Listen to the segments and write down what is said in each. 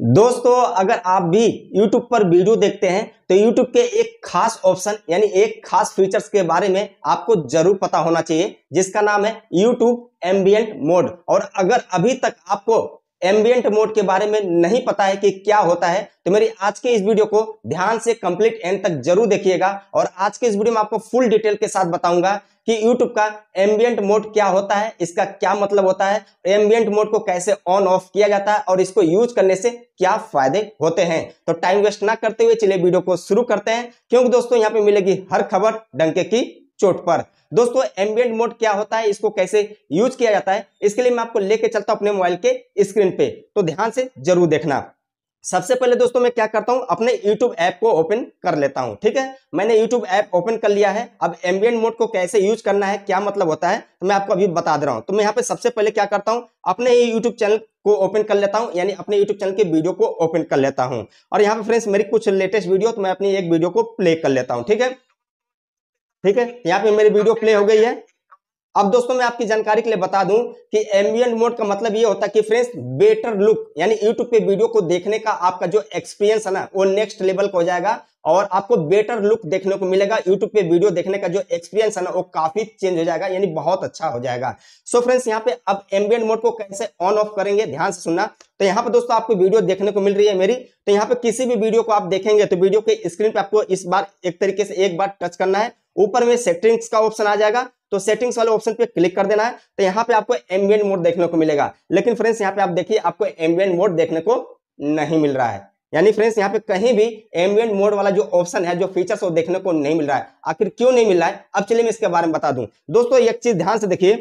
दोस्तों अगर आप भी YouTube पर वीडियो देखते हैं तो YouTube के एक खास ऑप्शन यानी एक खास फीचर्स के बारे में आपको जरूर पता होना चाहिए जिसका नाम है YouTube एम्बियंट मोड और अगर अभी तक आपको एम्बियंट मोड के बारे में नहीं पता है कि क्या होता है तो मेरी आज के इस वीडियो को ध्यान से कंप्लीट एंड तक जरूर देखिएगा और आज के इस वीडियो में आपको फुल डिटेल के साथ बताऊंगा कि YouTube का एम्बियंट मोड क्या होता है इसका क्या मतलब होता है एम्बियंट मोड को कैसे ऑन ऑफ किया जाता है और इसको यूज करने से क्या फायदे होते हैं तो टाइम वेस्ट ना करते हुए चलिए वीडियो को शुरू करते हैं क्योंकि दोस्तों यहाँ पे मिलेगी हर खबर डंके की चोट पर दोस्तों एम्बियंट मोड क्या होता है इसको कैसे यूज किया जाता है इसके लिए मैं आपको लेके चलता हूं अपने मोबाइल के स्क्रीन पे तो ध्यान से जरूर देखना सबसे पहले दोस्तों मैं क्या करता हूं अपने यूट्यूब ऐप को ओपन कर लेता हूं ठीक है मैंने यूट्यूब ऐप ओपन कर लिया है अब एम्बियंट मोड को कैसे यूज करना है क्या मतलब होता है तो मैं आपको अभी बता दे रहा हूं तो मैं यहाँ पे सबसे पहले क्या करता हूं अपने ही यूट्यूब चैनल को ओपन कर लेता हूं यानी अपने यूट्यूब चैनल के वीडियो को ओपन कर लेता हूँ और यहाँ पे फ्रेंड्स मेरी कुछ लेटेस्ट वीडियो तो मैं अपनी एक वीडियो को प्ले कर लेता हूँ ठीक है ठीक है यहाँ पे मेरी वीडियो प्ले हो गई है अब दोस्तों मैं आपकी जानकारी के लिए बता दूं कि एम्बियंट मोड का मतलब ये होता है कि फ्रेंड्स बेटर लुक यानी यूट्यूब पे वीडियो को देखने का आपका जो एक्सपीरियंस है ना वो नेक्स्ट लेवल का हो जाएगा और आपको बेटर लुक देखने को मिलेगा यूट्यूब पे वीडियो देखने का जो एक्सपीरियंस है ना वो काफी चेंज हो जाएगा यानी बहुत अच्छा हो जाएगा सो फ्रेंड्स यहाँ पे अब एम्बियंट मोड को कैसे ऑन ऑफ करेंगे ध्यान से सुनना तो यहाँ पे दोस्तों आपको वीडियो देखने को मिल रही है मेरी तो यहाँ पे किसी भी वीडियो को आप देखेंगे तो वीडियो के स्क्रीन पे आपको इस बार एक तरीके से एक बार टच करना है ऊपर में सेटिंग्स का ऑप्शन आ जाएगा तो सेटिंग्स वाले ऑप्शन पे क्लिक कर देना है तो यहाँ पे आपको एम्बियन मोड देखने को मिलेगा लेकिन फ्रेंड्स यहाँ पे आप देखिए आपको एम्बियन मोड देखने को नहीं मिल रहा है यानी फ्रेंड्स यहाँ पे कहीं भी एम्बियंट मोड वाला जो ऑप्शन है जो फीचर्स वो देखने को नहीं मिल रहा है आखिर क्यों नहीं मिल रहा है अब चलिए मैं इसके बारे में बता दूं दोस्तों एक चीज ध्यान से देखिए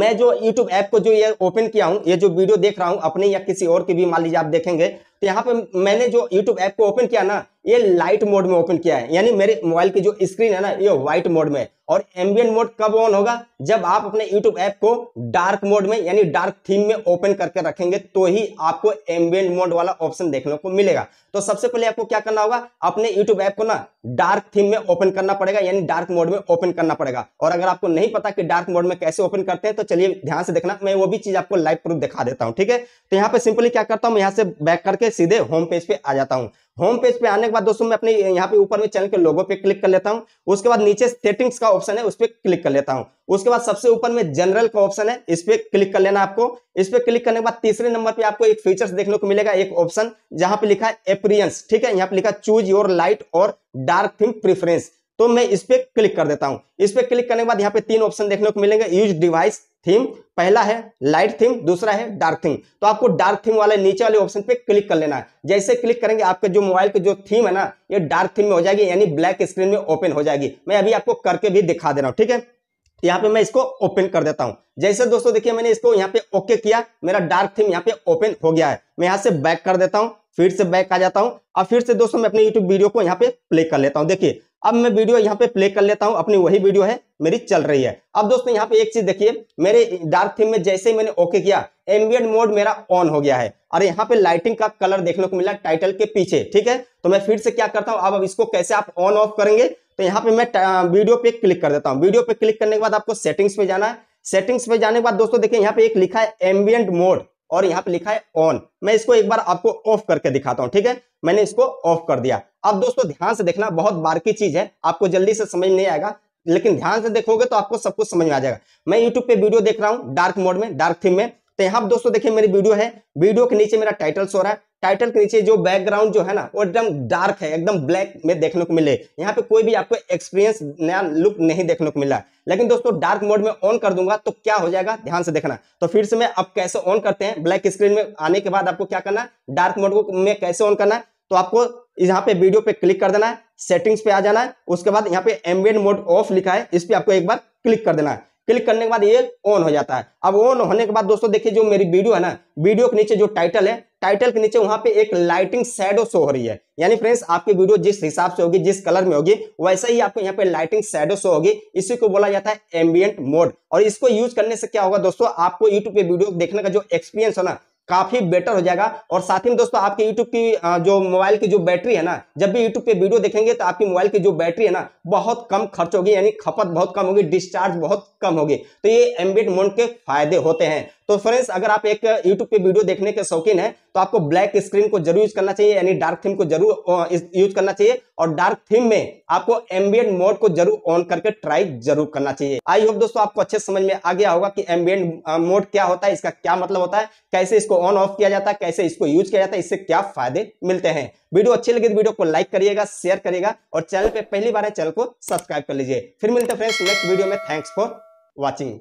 मैं जो YouTube ऐप को जो ये ओपन किया हूँ ये जो वीडियो देख रहा हूँ अपने या किसी और की भी मान लीजिए आप देखेंगे तो यहाँ पे मैंने जो यूट्यूब ऐप को ओपन किया ना ये लाइट मोड में ओपन किया है यानी मेरे मोबाइल की जो स्क्रीन है ना ये व्हाइट मोड में है और एम्बियन मोड कब ऑन होगा जब आप अपने यूट्यूब ऐप को डार्क मोड में यानी डार्क थीम में ओपन करके रखेंगे तो ही आपको एम्बियन मोड वाला ऑप्शन देखने को मिलेगा तो सबसे पहले आपको क्या करना होगा अपने यूट्यूब ऐप को ना डार्क थीम में ओपन करना पड़ेगा यानी डार्क मोड में ओपन करना पड़ेगा और अगर आपको नहीं पता कि डार्क मोड में कैसे ओपन करते हैं तो चलिए ध्यान से देखना मैं वो भी चीज आपको लाइव प्रूफ दिखा देता हूँ ठीक है तो यहाँ पे सिंपली क्या करता हूँ यहाँ से बैक करके से सीधे होम पेज पे आ जाता हूँ होम पेज पे आने के बाद दोस्तों मैं अपने यहाँ पे ऊपर में चैनल के लोगों पे क्लिक कर लेता हूँ उसके बाद नीचे सेटिंग्स का ऑप्शन है उस पर क्लिक कर लेता हूँ उसके बाद सबसे ऊपर में जनरल का ऑप्शन है इस पर क्लिक कर लेना आपको इस पर क्लिक करने के बाद तीसरे नंबर पे आपको एक फीचर्स देखने को मिलेगा एक ऑप्शन जहां पे लिखा है एप्रियंस ठीक है यहाँ पे लिखा चूज योर लाइट और डार्क थिंग प्रिफरेंस तो मैं इस पर क्लिक कर देता हूँ इस पर क्लिक करने के बाद यहाँ पे तीन ऑप्शन देखने को मिलेंगे यूज डिवाइस थीम पहला है लाइट थीम दूसरा है डार्क थीम तो आपको डार्क थीम वाले नीचे वाले ऑप्शन पे क्लिक कर लेना है जैसे क्लिक करेंगे आपके जो मोबाइल की जो थीम है ना ये डार्क थीम में हो जाएगी यानी ब्लैक स्क्रीन में ओपन हो जाएगी मैं अभी आपको करके भी दिखा दे रहा हूँ ठीक है तो यहाँ पे मैं इसको ओपन कर देता हूँ जैसे दोस्तों देखिए मैंने इसको यहाँ पे ओके किया मेरा डार्क थीम यहाँ पे ओपन हो गया है मैं यहाँ से बैक कर देता हूँ फिर से बैक आ जाता हूँ और फिर से दोस्तों मैं अपने यूट्यूब वीडियो को यहाँ पे प्ले कर लेता हूँ देखिए अब मैं वीडियो यहाँ पे प्ले कर लेता हूँ अपनी वही वीडियो है मेरी चल रही है अब दोस्तों यहाँ पे एक चीज देखिए मेरे डार्क थीम में जैसे ही मैंने ओके किया एम्बियड मोड मेरा ऑन हो गया है और यहाँ पे लाइटिंग का कलर देखने को मिला टाइटल के पीछे ठीक है तो मैं फिर से क्या करता हूँ अब इसको कैसे आप ऑन ऑफ करेंगे तो यहाँ पे मैं वीडियो पे क्लिक कर देता हूँ वीडियो पे क्लिक करने के बाद आपको सेटिंग्स पे जाना है सेटिंग्स पे जाने के बाद दोस्तों देखिए यहाँ पे एक लिखा है एम्बियंट मोड और यहाँ पे लिखा है ऑन मैं इसको एक बार आपको ऑफ करके दिखाता हूँ ठीक है मैंने इसको ऑफ कर दिया अब दोस्तों ध्यान से देखना बहुत बार की चीज है आपको जल्दी से समझ नहीं आएगा लेकिन ध्यान से देखोगे तो आपको सब कुछ समझ में आ जाएगा मैं यूट्यूब पे वीडियो देख रहा हूँ डार्क मोड में डार्क थीम में तो यहाँ दोस्तों देखिए मेरी वीडियो है वीडियो के नीचे मेरा टाइटल्स हो रहा है टाइटल के नीचे जो बैकग्राउंड जो है ना वो एकदम डार्क है एकदम ब्लैक में देखने को मिले यहाँ पे कोई भी आपको एक्सपीरियंस नया लुक नहीं देखने को मिला लेकिन दोस्तों डार्क मोड में ऑन कर दूंगा तो क्या हो जाएगा ध्यान से देखना तो फिर से मैं अब कैसे ऑन करते हैं ब्लैक स्क्रीन में आने के बाद आपको क्या करना है डार्क मोड में कैसे ऑन करना है तो आपको यहाँ पे वीडियो पे क्लिक कर देना है सेटिंग्स पे आ जाना है उसके बाद यहाँ पे एम्बियन मोड ऑफ लिखा है इस पर आपको एक बार क्लिक कर देना है क्लिक करने के बाद ये ऑन हो जाता है अब ऑन होने के बाद दोस्तों देखिए जो मेरी वीडियो है ना वीडियो के नीचे जो टाइटल है टाइटल के नीचे वहां पे एक लाइटिंग शेडो शो हो रही है यानी फ्रेंड्स आपकी वीडियो जिस हिसाब से होगी जिस कलर में होगी वैसा ही आपको यहाँ पे लाइटिंग शेडो शो होगी इसी को बोला जाता है एम्बियंट मोड और इसको यूज करने से क्या होगा दोस्तों आपको यूट्यूब पे वीडियो देखने का जो एक्सपीरियंस हो ना काफी बेटर हो जाएगा और साथ ही में दोस्तों आपके यूट्यूब की जो मोबाइल की जो बैटरी है ना जब भी यूट्यूब पे वीडियो देखेंगे तो आपकी मोबाइल की जो बैटरी है ना बहुत कम खर्च होगी यानी खपत बहुत कम होगी डिस्चार्ज बहुत कम होगी तो ये एम्बिट मोन के फायदे होते हैं तो फ्रेंड्स अगर आप एक यूट्यूब पे वीडियो देखने के शौकीन है तो आपको ब्लैक स्क्रीन को जरूर यूज करना चाहिए यानी डार्क थीम को जरूर यूज करना चाहिए और डार्क थीम में आपको एम्बियंट मोड को जरूर ऑन करके ट्राई जरूर करना चाहिए आई होप दोस्तों आपको अच्छे समझ में आ गया होगा कि एम्बियंट मोड क्या होता है इसका क्या मतलब होता है कैसे इसको ऑन ऑफ किया जाता है कैसे इसको यूज किया जाता है इससे क्या फायदे मिलते हैं वीडियो अच्छी लगी तो वीडियो को लाइक करिएगा शेयर करिएगा और चैनल पर पहली बार है चैनल को सब्सक्राइब कर लीजिए फिर मिलते हैं फ्रेंड्स नेक्स्ट वीडियो में थैंक्स फॉर वॉचिंग